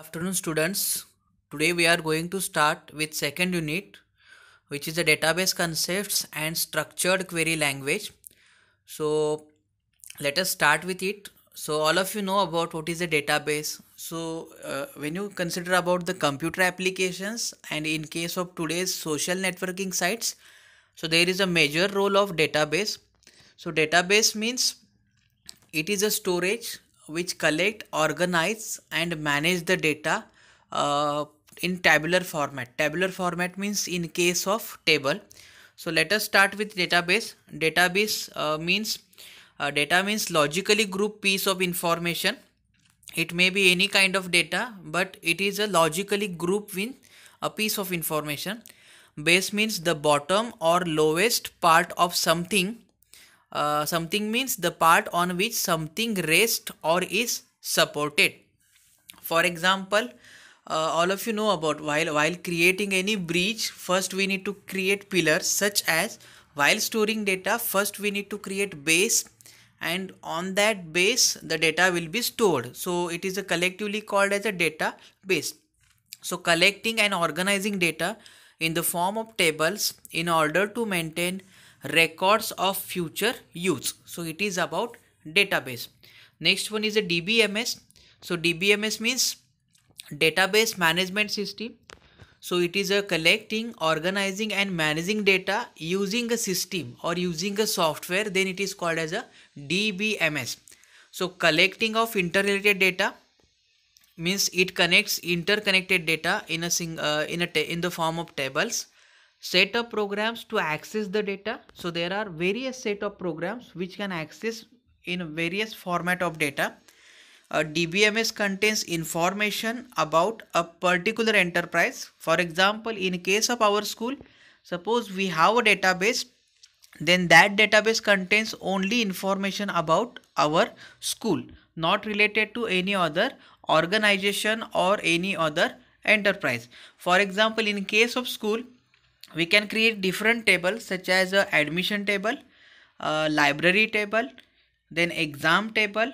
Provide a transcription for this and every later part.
afternoon students today we are going to start with second unit which is the database concepts and structured query language so let us start with it so all of you know about what is a database so uh, when you consider about the computer applications and in case of today's social networking sites so there is a major role of database so database means it is a storage which collect, organize and manage the data uh, in tabular format. Tabular format means in case of table. So let us start with database. Database uh, means uh, data means logically group piece of information. It may be any kind of data but it is a logically group with a piece of information. Base means the bottom or lowest part of something uh, something means the part on which something rests or is supported for example uh, all of you know about while while creating any breach first we need to create pillars such as while storing data first we need to create base and on that base the data will be stored so it is collectively called as a data base so collecting and organizing data in the form of tables in order to maintain records of future use so it is about database next one is a dbms so dbms means database management system so it is a collecting organizing and managing data using a system or using a software then it is called as a dbms so collecting of interrelated data means it connects interconnected data in a sing, uh, in a in the form of tables set of programs to access the data so there are various set of programs which can access in various format of data a dbms contains information about a particular enterprise for example in case of our school suppose we have a database then that database contains only information about our school not related to any other organization or any other enterprise for example in case of school we can create different tables such as a admission table a library table then exam table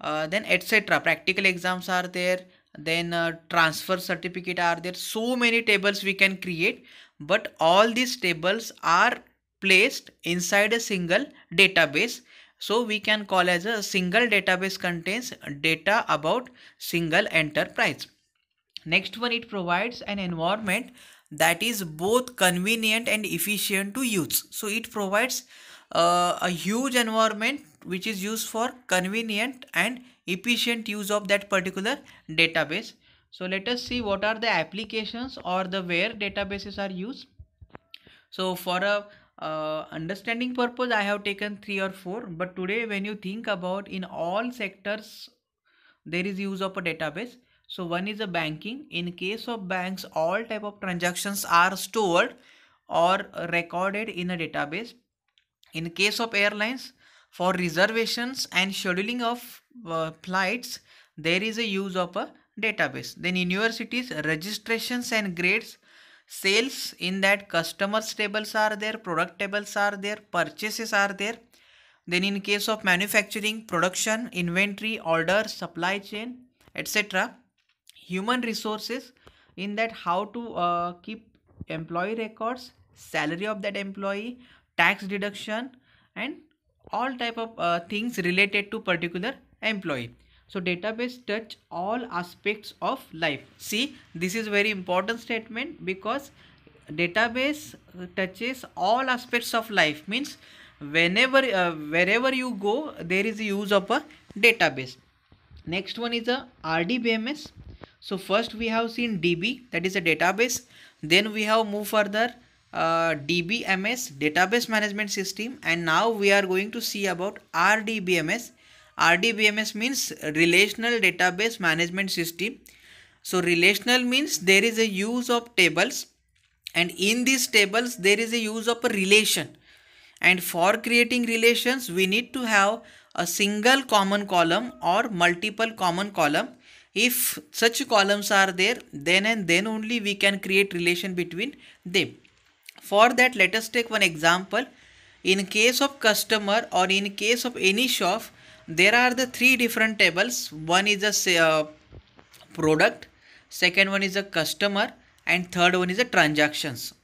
uh, then etc practical exams are there then uh, transfer certificate are there so many tables we can create but all these tables are placed inside a single database so we can call as a single database contains data about single enterprise next one it provides an environment that is both convenient and efficient to use so it provides uh, a huge environment which is used for convenient and efficient use of that particular database so let us see what are the applications or the where databases are used so for a uh, understanding purpose i have taken three or four but today when you think about in all sectors there is use of a database so one is a banking in case of banks all type of transactions are stored or recorded in a database in case of airlines for reservations and scheduling of uh, flights there is a use of a database then universities registrations and grades sales in that customers tables are there product tables are there purchases are there then in case of manufacturing production inventory order supply chain etc human resources in that how to uh, keep employee records salary of that employee tax deduction and all type of uh, things related to particular employee so database touch all aspects of life see this is very important statement because database uh, touches all aspects of life means whenever uh, wherever you go there is use of a database next one is a rdbms so first we have seen db that is a database then we have moved further uh, dbms database management system and now we are going to see about rdbms rdbms means relational database management system so relational means there is a use of tables and in these tables there is a use of a relation and for creating relations we need to have a single common column or multiple common column if such columns are there then and then only we can create relation between them for that let us take one example in case of customer or in case of any shop there are the three different tables one is a uh, product second one is a customer and third one is a transactions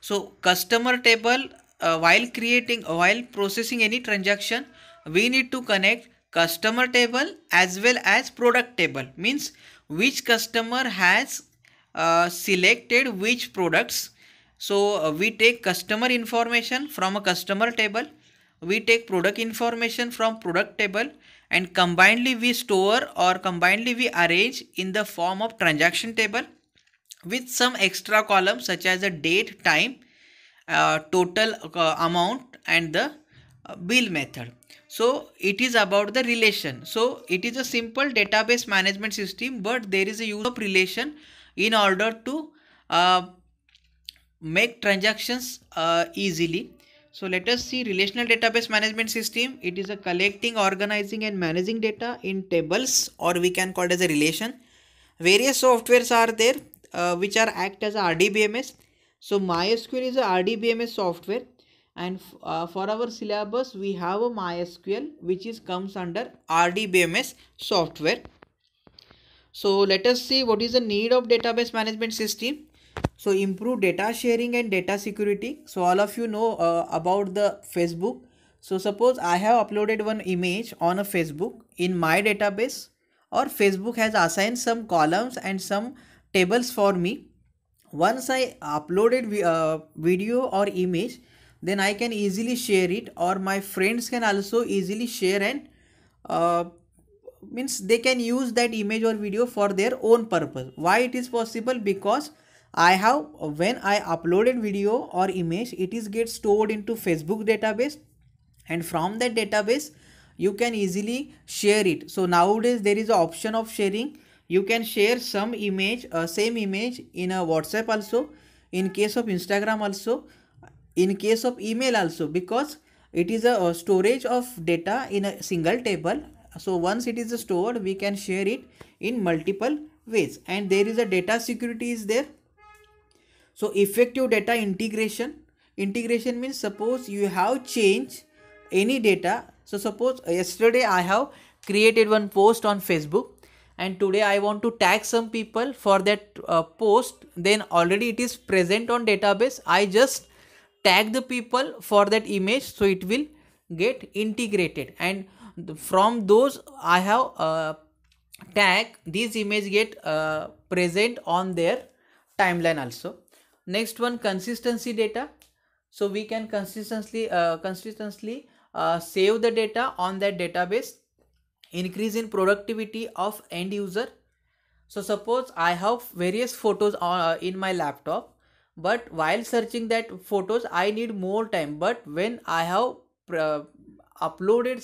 so customer table uh, while creating while processing any transaction we need to connect customer table as well as product table means which customer has uh, selected which products so uh, we take customer information from a customer table we take product information from product table and combinedly we store or combinedly we arrange in the form of transaction table with some extra columns such as the date time uh, total uh, amount and the uh, bill method so it is about the relation so it is a simple database management system but there is a use of relation in order to uh, make transactions uh, easily so let us see relational database management system it is a collecting organizing and managing data in tables or we can call it as a relation various softwares are there uh, which are act as a rdbms so mysql is a rdbms software and uh, for our syllabus we have a mysql which is comes under rdbms software so let us see what is the need of database management system so improve data sharing and data security so all of you know uh, about the facebook so suppose i have uploaded one image on a facebook in my database or facebook has assigned some columns and some tables for me once i uploaded a uh, video or image then I can easily share it or my friends can also easily share and uh, means they can use that image or video for their own purpose. Why it is possible? Because I have when I uploaded video or image it is get stored into Facebook database and from that database you can easily share it. So nowadays there is an option of sharing. You can share some image, uh, same image in a WhatsApp also in case of Instagram also in case of email also because it is a uh, storage of data in a single table so once it is stored we can share it in multiple ways and there is a data security is there so effective data integration integration means suppose you have changed any data so suppose yesterday i have created one post on facebook and today i want to tag some people for that uh, post then already it is present on database i just tag the people for that image so it will get integrated and from those i have a uh, tag these image get uh, present on their timeline also next one consistency data so we can consistently uh, consistently uh, save the data on that database increase in productivity of end user so suppose i have various photos on, uh, in my laptop but while searching that photos i need more time but when i have uh, uploaded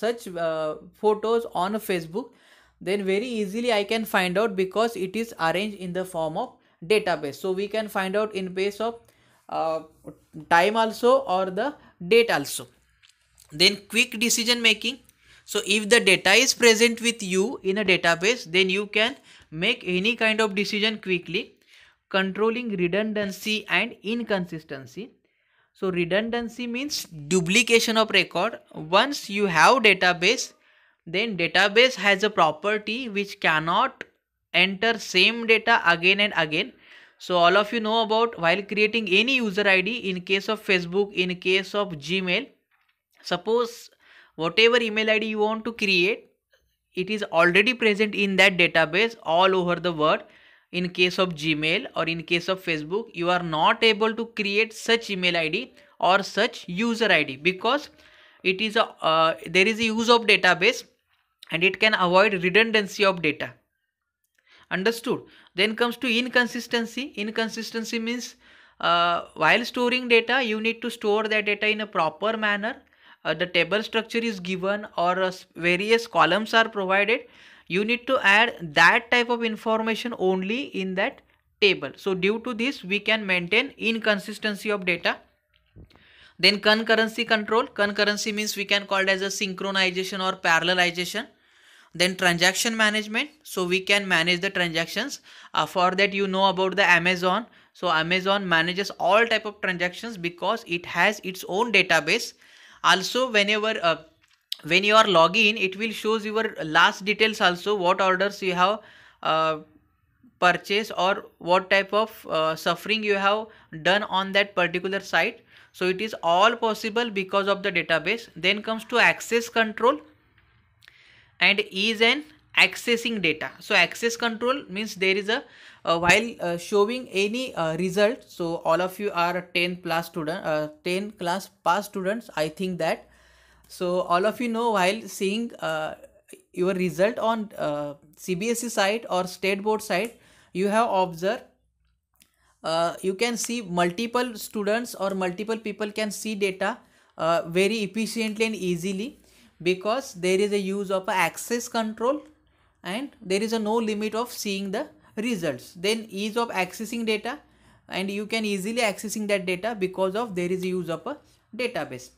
such uh, photos on facebook then very easily i can find out because it is arranged in the form of database so we can find out in base of uh, time also or the date also then quick decision making so if the data is present with you in a database then you can make any kind of decision quickly controlling redundancy and inconsistency. So redundancy means duplication of record. Once you have database, then database has a property which cannot enter same data again and again. So all of you know about while creating any user ID in case of Facebook, in case of Gmail, suppose whatever email ID you want to create, it is already present in that database all over the world in case of Gmail or in case of Facebook, you are not able to create such email ID or such user ID because it is a uh, there is a use of database and it can avoid redundancy of data understood then comes to inconsistency inconsistency means uh, while storing data you need to store that data in a proper manner uh, the table structure is given or uh, various columns are provided you need to add that type of information only in that table so due to this we can maintain inconsistency of data then concurrency control concurrency means we can call it as a synchronization or parallelization then transaction management so we can manage the transactions uh, for that you know about the amazon so amazon manages all type of transactions because it has its own database also whenever uh, when you are login it will shows your last details also what orders you have uh, purchase or what type of uh, suffering you have done on that particular site so it is all possible because of the database then comes to access control and is an accessing data so access control means there is a uh, while uh, showing any uh, result so all of you are 10 plus student uh, 10 class pass students i think that so all of you know while seeing uh, your result on uh, CBSE site or state board site, you have observed uh, you can see multiple students or multiple people can see data uh, very efficiently and easily because there is a use of access control and there is a no limit of seeing the results then ease of accessing data and you can easily accessing that data because of there is use of a database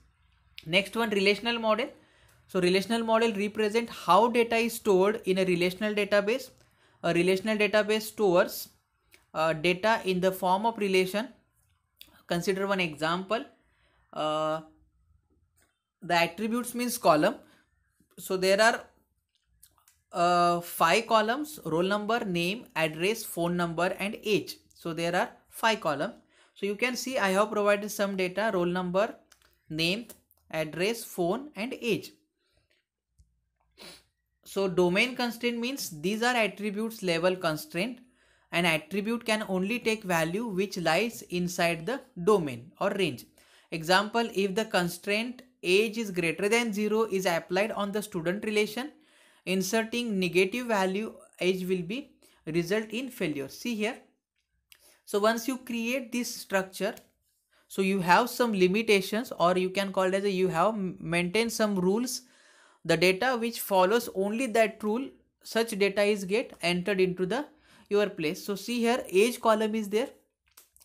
Next one relational model. So relational model represent how data is stored in a relational database. A relational database stores uh, data in the form of relation. Consider one example. Uh, the attributes means column. So there are uh, five columns, roll number, name, address, phone number and age. So there are five columns. So you can see I have provided some data, roll number, name, address, phone and age. So domain constraint means these are attributes level constraint. An attribute can only take value which lies inside the domain or range. Example, if the constraint age is greater than 0 is applied on the student relation, inserting negative value age will be result in failure. See here. So once you create this structure, so you have some limitations or you can call it as a, you have maintained some rules the data which follows only that rule such data is get entered into the your place so see here age column is there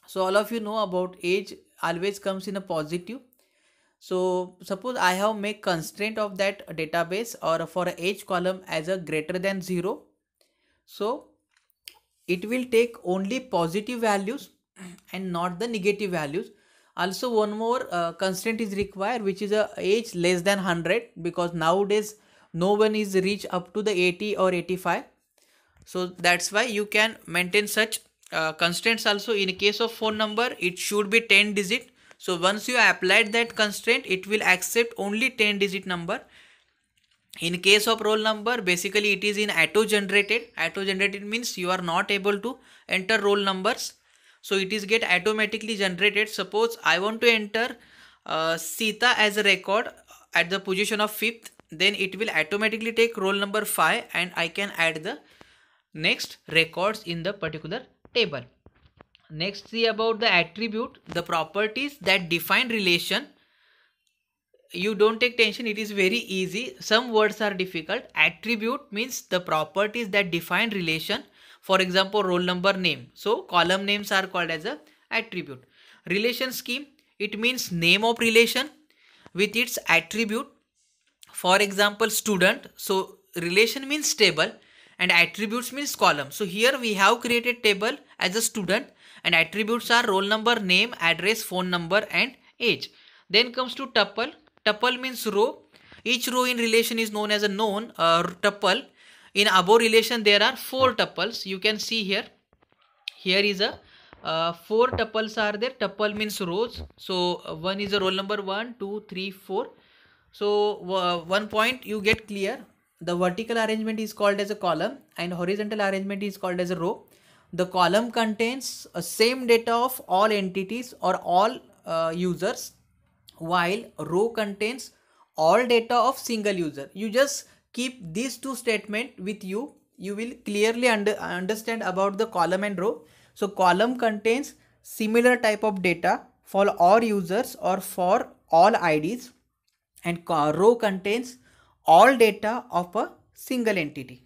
so all of you know about age always comes in a positive so suppose i have make constraint of that database or for age column as a greater than 0 so it will take only positive values and not the negative values also one more uh, constraint is required which is a age less than 100 because nowadays no one is reach up to the 80 or 85 so that's why you can maintain such uh, constraints also in case of phone number it should be 10 digit so once you applied that constraint it will accept only 10 digit number in case of roll number basically it is in auto generated auto generated means you are not able to enter roll numbers so it is get automatically generated suppose i want to enter uh, sita as a record at the position of fifth then it will automatically take roll number 5 and i can add the next records in the particular table next see about the attribute the properties that define relation you don't take tension it is very easy some words are difficult attribute means the properties that define relation for example, roll number name. So column names are called as a attribute. Relation scheme, it means name of relation with its attribute. For example, student. So relation means table and attributes means column. So here we have created table as a student and attributes are roll number, name, address, phone number and age. Then comes to tuple. Tuple means row. Each row in relation is known as a known uh, tuple in above relation there are four tuples you can see here here is a uh, four tuples are there tuple means rows so uh, one is a roll number one two three four so uh, one point you get clear the vertical arrangement is called as a column and horizontal arrangement is called as a row the column contains uh, same data of all entities or all uh, users while row contains all data of single user you just keep these two statement with you you will clearly under, understand about the column and row so column contains similar type of data for all users or for all ids and row contains all data of a single entity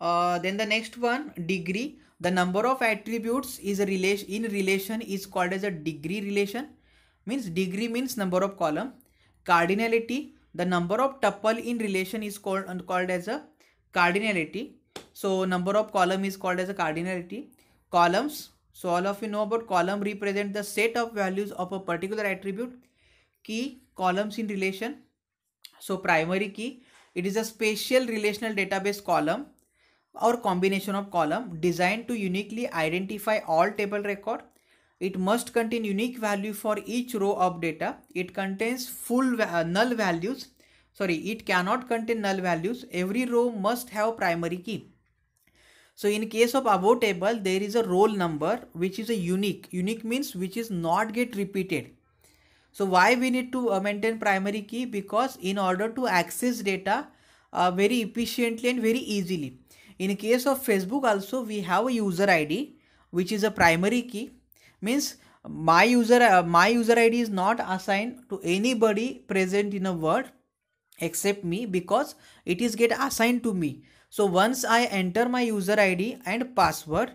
uh, then the next one degree the number of attributes is a relation in relation is called as a degree relation means degree means number of column cardinality the number of tuple in relation is called called as a cardinality so number of column is called as a cardinality columns so all of you know about column represent the set of values of a particular attribute key columns in relation so primary key it is a spatial relational database column or combination of column designed to uniquely identify all table record it must contain unique value for each row of data. It contains full uh, null values. Sorry, it cannot contain null values. Every row must have primary key. So in case of above table, there is a roll number which is a unique. Unique means which is not get repeated. So why we need to uh, maintain primary key? Because in order to access data uh, very efficiently and very easily. In case of Facebook also, we have a user ID which is a primary key means my user uh, my user id is not assigned to anybody present in a world except me because it is get assigned to me so once i enter my user id and password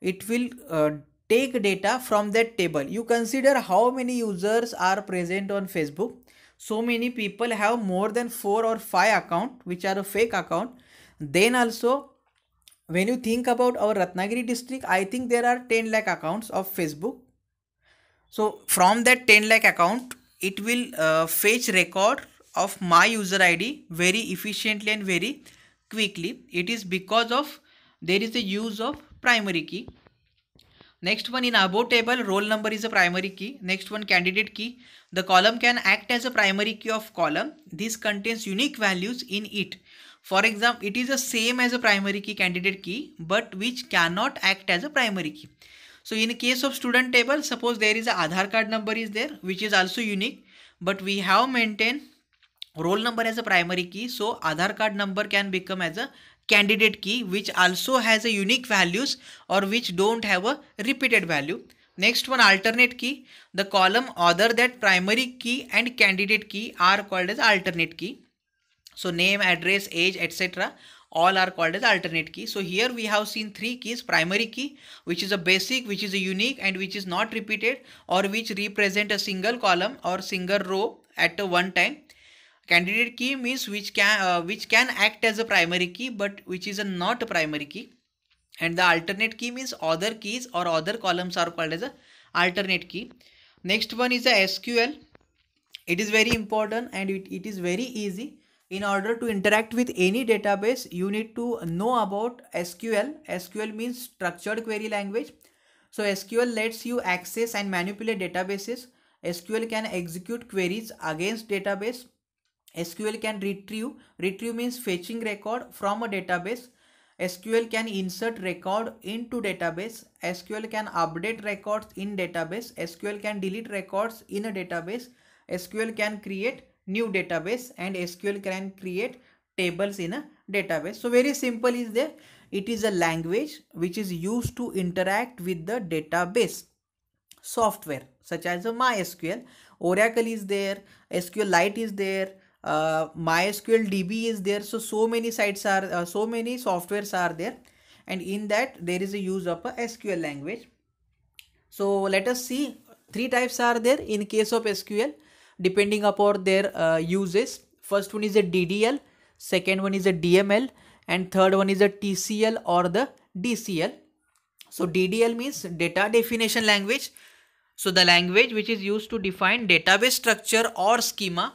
it will uh, take data from that table you consider how many users are present on facebook so many people have more than four or five account which are a fake account then also when you think about our Ratnagiri district, I think there are 10 lakh accounts of Facebook. So from that 10 lakh account, it will uh, fetch record of my user ID very efficiently and very quickly. It is because of there is a the use of primary key. Next one in above table, roll number is a primary key. Next one candidate key. The column can act as a primary key of column. This contains unique values in it. For example, it is the same as a primary key candidate key but which cannot act as a primary key. So in case of student table, suppose there is a Aadhaar card number is there which is also unique but we have maintained roll number as a primary key. So Aadhaar card number can become as a candidate key which also has a unique values or which don't have a repeated value. Next one alternate key. The column other that primary key and candidate key are called as alternate key. So name, address, age, etc. All are called as alternate key. So here we have seen three keys, primary key, which is a basic, which is a unique and which is not repeated or which represent a single column or single row at a one time. Candidate key means which can, uh, which can act as a primary key but which is a not a primary key. And the alternate key means other keys or other columns are called as a alternate key. Next one is the SQL. It is very important and it, it is very easy in order to interact with any database you need to know about SQL. SQL means structured query language. So SQL lets you access and manipulate databases. SQL can execute queries against database. SQL can retrieve. Retrieve means fetching record from a database. SQL can insert record into database. SQL can update records in database. SQL can delete records in a database. SQL can create new database and SQL can create tables in a database. So very simple is there. It is a language which is used to interact with the database software such as a MySQL. Oracle is there, SQLite is there, uh, MySQL DB is there. So, so many sites are, uh, so many softwares are there and in that there is a use of a SQL language. So, let us see three types are there in case of SQL depending upon their uh, uses first one is a ddl second one is a dml and third one is a tcl or the dcl so ddl means data definition language so the language which is used to define database structure or schema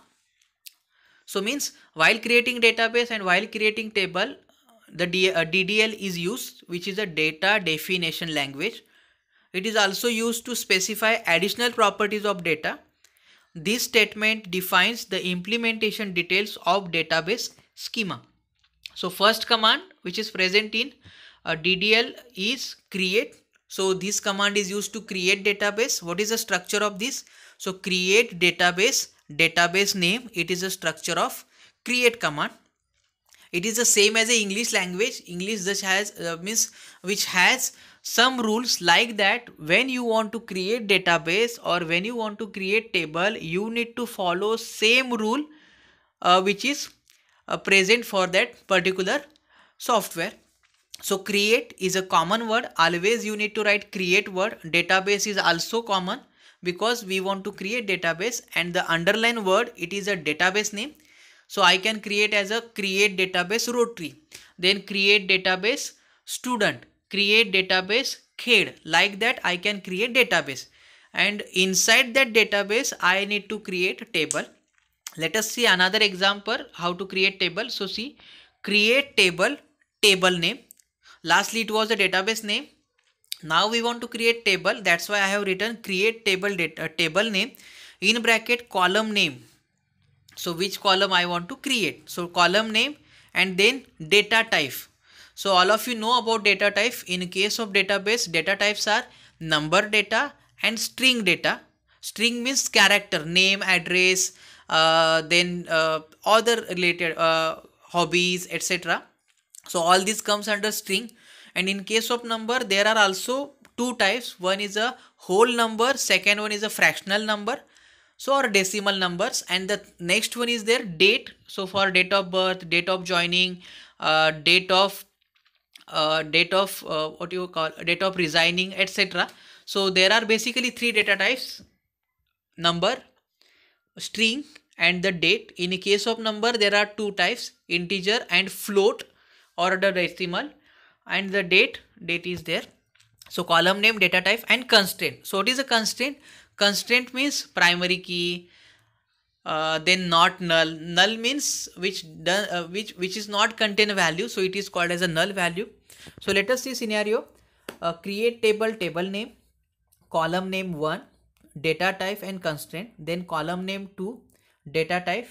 so means while creating database and while creating table the ddl uh, is used which is a data definition language it is also used to specify additional properties of data this statement defines the implementation details of database schema. So first command which is present in uh, DDL is create. So this command is used to create database. What is the structure of this? So create database, database name. It is a structure of create command. It is the same as the English language. English just has uh, means which has some rules like that when you want to create database or when you want to create table you need to follow same rule uh, which is uh, present for that particular software so create is a common word always you need to write create word database is also common because we want to create database and the underline word it is a database name so i can create as a create database row tree then create database student create database khed like that i can create database and inside that database i need to create a table let us see another example how to create table so see create table table name lastly it was a database name now we want to create table that's why i have written create table data, uh, table name in bracket column name so which column i want to create so column name and then data type so all of you know about data type. In case of database, data types are number data and string data. String means character, name, address, uh, then uh, other related uh, hobbies, etc. So all this comes under string. And in case of number, there are also two types. One is a whole number, second one is a fractional number so our decimal numbers and the next one is their date so for date of birth date of joining uh, date of uh, date of uh, what you call date of resigning etc so there are basically three data types number string and the date in case of number there are two types integer and float or other decimal and the date date is there so column name data type and constraint so what is a constraint constraint means primary key uh, then not null null means which the, uh, which which is not contain a value so it is called as a null value so let us see scenario. Uh, create table, table name, column name 1, data type and constraint, then column name 2, data type,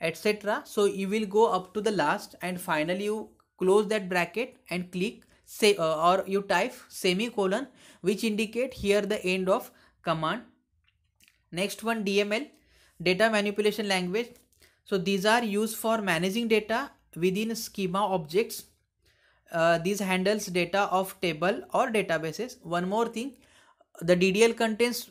etc. So you will go up to the last and finally you close that bracket and click say uh, or you type semicolon which indicate here the end of command. Next one DML, data manipulation language. So these are used for managing data within schema objects uh, these handles data of table or databases one more thing the ddl contains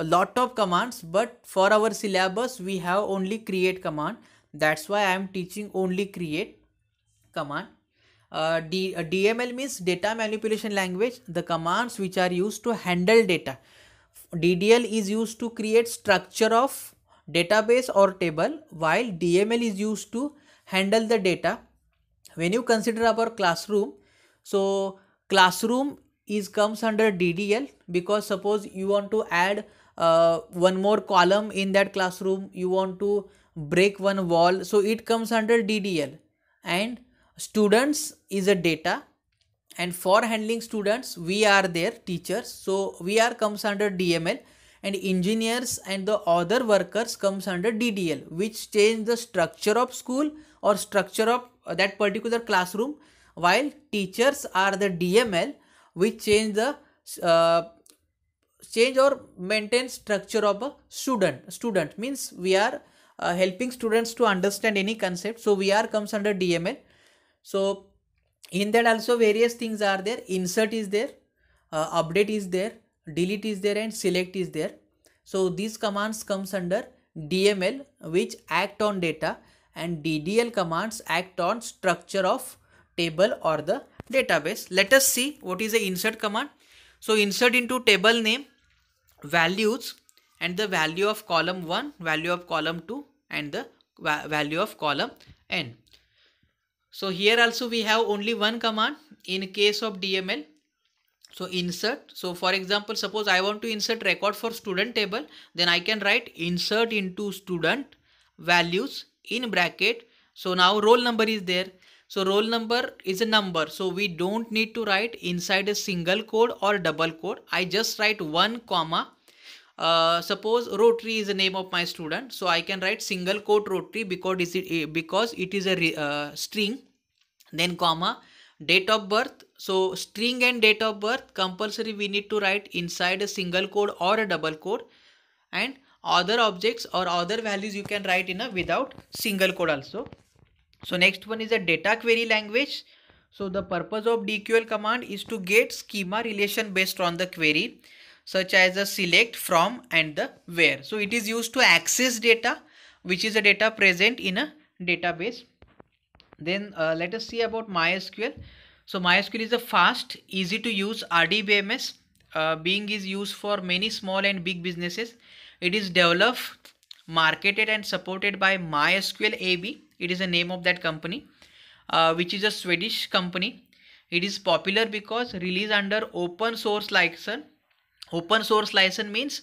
a lot of commands but for our syllabus we have only create command that's why i am teaching only create command uh, D, uh, dml means data manipulation language the commands which are used to handle data ddl is used to create structure of database or table while dml is used to handle the data when you consider our classroom so classroom is comes under ddl because suppose you want to add uh, one more column in that classroom you want to break one wall so it comes under ddl and students is a data and for handling students we are their teachers so we are comes under dml and engineers and the other workers comes under ddl which change the structure of school or structure of uh, that particular classroom while teachers are the dml which change the uh, change or maintain structure of a student student means we are uh, helping students to understand any concept so VR comes under dml so in that also various things are there insert is there uh, update is there delete is there and select is there so these commands comes under dml which act on data and DDL commands act on structure of table or the database. Let us see what is the insert command. So insert into table name values and the value of column 1, value of column 2 and the value of column n. So here also we have only one command in case of DML. So insert. So for example, suppose I want to insert record for student table, then I can write insert into student values in bracket so now roll number is there so roll number is a number so we don't need to write inside a single code or double code i just write one comma uh, suppose rotary is the name of my student so i can write single quote rotary because it eh, because it is a re, uh, string then comma date of birth so string and date of birth compulsory we need to write inside a single code or a double code and other objects or other values you can write in a without single quote also so next one is a data query language so the purpose of dql command is to get schema relation based on the query such as the select from and the where so it is used to access data which is a data present in a database then uh, let us see about mysql so mysql is a fast easy to use rdbms uh, being is used for many small and big businesses it is developed, marketed and supported by MySQL AB. It is the name of that company, uh, which is a Swedish company. It is popular because released under open source license. Open source license means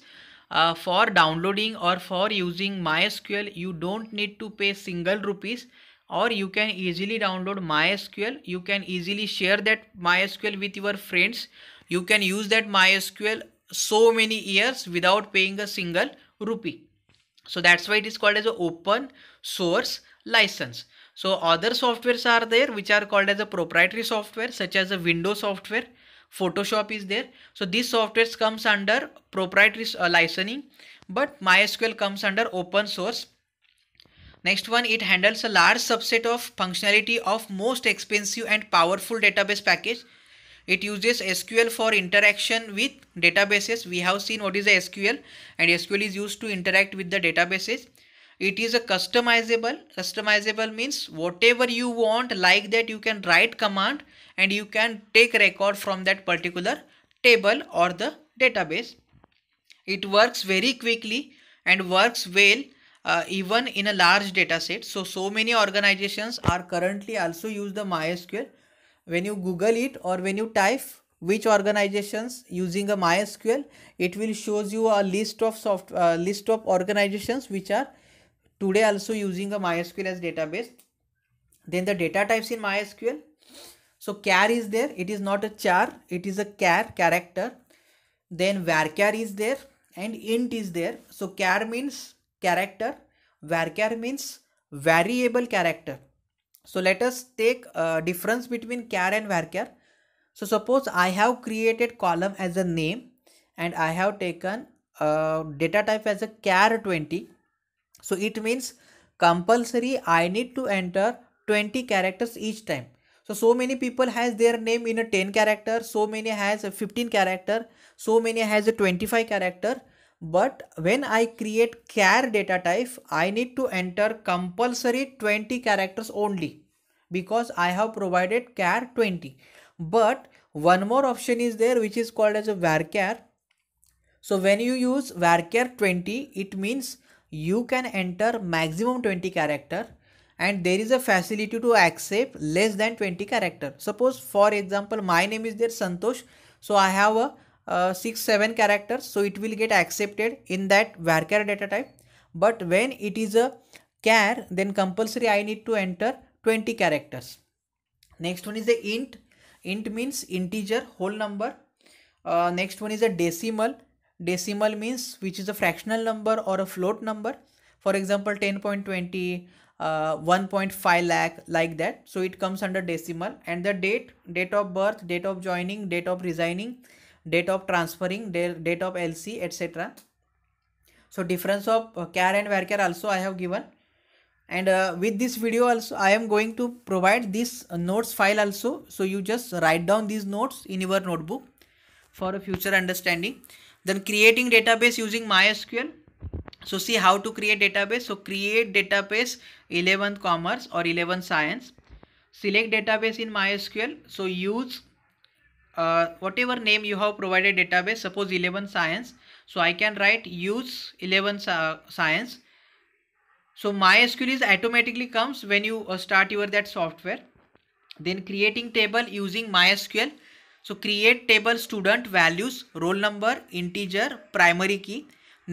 uh, for downloading or for using MySQL, you don't need to pay single rupees or you can easily download MySQL. You can easily share that MySQL with your friends. You can use that MySQL so many years without paying a single rupee. So that's why it is called as an open source license. So other softwares are there which are called as a proprietary software such as a Windows software. Photoshop is there. So these softwares comes under proprietary uh, licensing but MySQL comes under open source. Next one, it handles a large subset of functionality of most expensive and powerful database package it uses SQL for interaction with databases. We have seen what is a SQL and SQL is used to interact with the databases. It is a customizable. Customizable means whatever you want like that you can write command and you can take record from that particular table or the database. It works very quickly and works well uh, even in a large data set. So, so many organizations are currently also use the MySQL when you google it or when you type which organizations using a mysql it will shows you a list of soft uh, list of organizations which are today also using a mysql as database then the data types in mysql so char is there it is not a char it is a char character then varchar is there and int is there so char means character varchar means variable character so let us take uh, difference between char and varchar. So suppose I have created column as a name and I have taken a data type as a char 20. So it means compulsory I need to enter 20 characters each time. So, so many people has their name in a 10 character, so many has a 15 character, so many has a 25 character but when I create care data type I need to enter compulsory 20 characters only because I have provided care 20 but one more option is there which is called as a varchar so when you use varchar 20 it means you can enter maximum 20 character and there is a facility to accept less than 20 character suppose for example my name is there santosh so i have a uh, 6 7 characters so it will get accepted in that varchar data type but when it is a char then compulsory i need to enter 20 characters next one is the int int means integer whole number uh, next one is a decimal decimal means which is a fractional number or a float number for example 10.20 uh, 1.5 lakh like that so it comes under decimal and the date date of birth date of joining date of resigning date of transferring date of lc etc so difference of uh, care and care also i have given and uh, with this video also i am going to provide this uh, notes file also so you just write down these notes in your notebook for a future understanding then creating database using mysql so see how to create database so create database 11th commerce or 11 science select database in mysql so use uh, whatever name you have provided database suppose 11 science so i can write use 11 science so mysql is automatically comes when you uh, start your that software then creating table using mysql so create table student values roll number integer primary key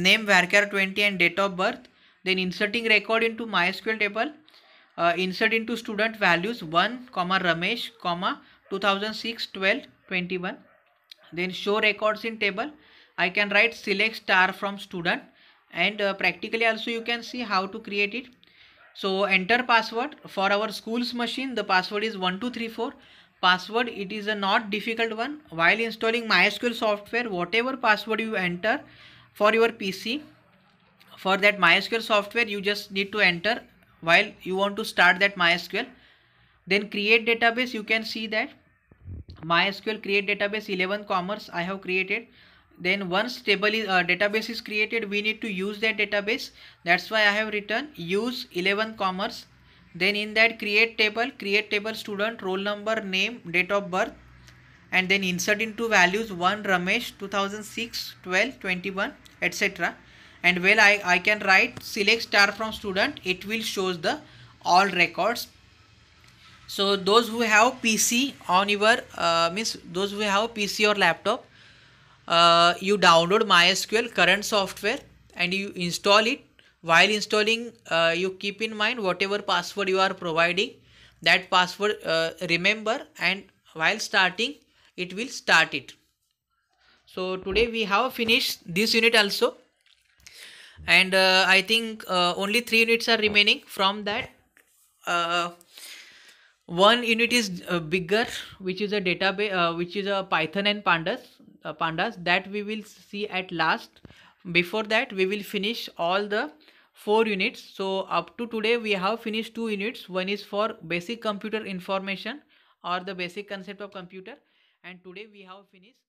name varchar 20 and date of birth then inserting record into mysql table uh, insert into student values 1 comma ramesh comma 2006 12 21 then show records in table i can write select star from student and uh, practically also you can see how to create it so enter password for our school's machine the password is 1234 password it is a not difficult one while installing mysql software whatever password you enter for your pc for that mysql software you just need to enter while you want to start that mysql then create database you can see that mysql create database 11 commerce i have created then once table is, uh, database is created we need to use that database that's why i have written use 11 commerce then in that create table create table student roll number name date of birth and then insert into values 1 ramesh 2006 12 21 etc and well I, I can write select star from student it will shows the all records so those who have pc on your uh, means those who have pc or laptop uh, you download mysql current software and you install it while installing uh, you keep in mind whatever password you are providing that password uh, remember and while starting it will start it so today we have finished this unit also and uh, i think uh, only three units are remaining from that one unit is uh, bigger which is a database uh, which is a python and pandas uh, pandas that we will see at last before that we will finish all the four units so up to today we have finished two units one is for basic computer information or the basic concept of computer and today we have finished